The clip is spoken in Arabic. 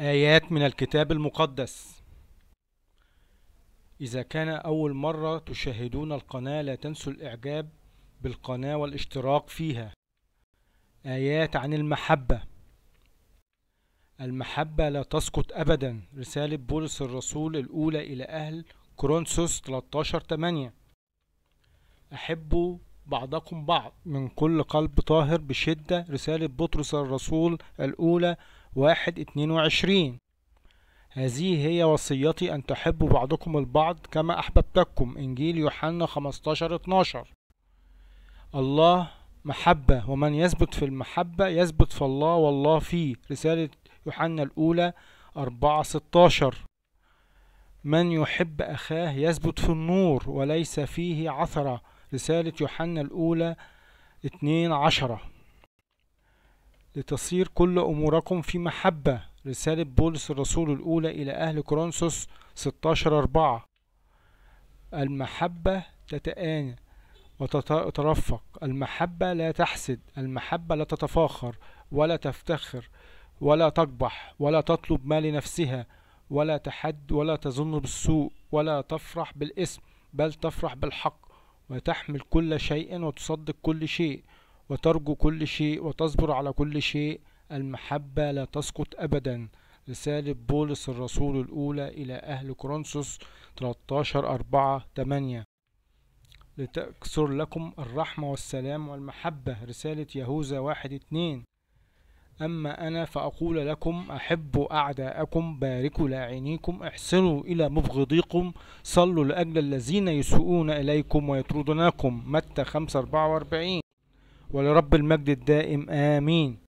آيات من الكتاب المقدس إذا كان أول مرة تشاهدون القناة لا تنسوا الإعجاب بالقناة والاشتراك فيها آيات عن المحبة المحبة لا تسقط أبدا رسالة بولس الرسول الأولى إلى أهل كورنثوس 13 8 أحبوا بعضكم بعض من كل قلب طاهر بشدة رسالة بطرس الرسول الأولى واحد اتنين وعشرين هذه هي وصيتي أن تحبوا بعضكم البعض كما أحببتكم إنجيل يوحنا خمستاشر اتناشر الله محبة ومن يثبت في المحبة يثبت في الله والله فيه رسالة يوحنا الأولى أربعة ستاشر من يحب أخاه يثبت في النور وليس فيه عثرة رسالة يوحنا الأولى اتنين عشره لتصير كل أموركم في محبة رسالة بولس الرسول الأولى إلى أهل كورنثوس 16 أربعة المحبة تتآنى وتترفق المحبة لا تحسد المحبة لا تتفاخر ولا تفتخر ولا تقبح ولا تطلب ما لنفسها ولا تحد ولا تظن بالسوء ولا تفرح بالإثم بل تفرح بالحق وتحمل كل شيء وتصدق كل شيء وترجو كل شيء وتصبر على كل شيء المحبة لا تسقط أبدا رسالة بولس الرسول الأولى إلى أهل كورنثوس 13 4 8 لتكثر لكم الرحمة والسلام والمحبة رسالة يهوذا واحد اتنين أما أنا فأقول لكم أحبوا أعداءكم باركوا لاعينيكم احسنوا إلى مبغضيكم صلوا لأجل الذين يسوءون إليكم ويطردونكم متى أربعة وأربعين ولرب المجد الدائم آمين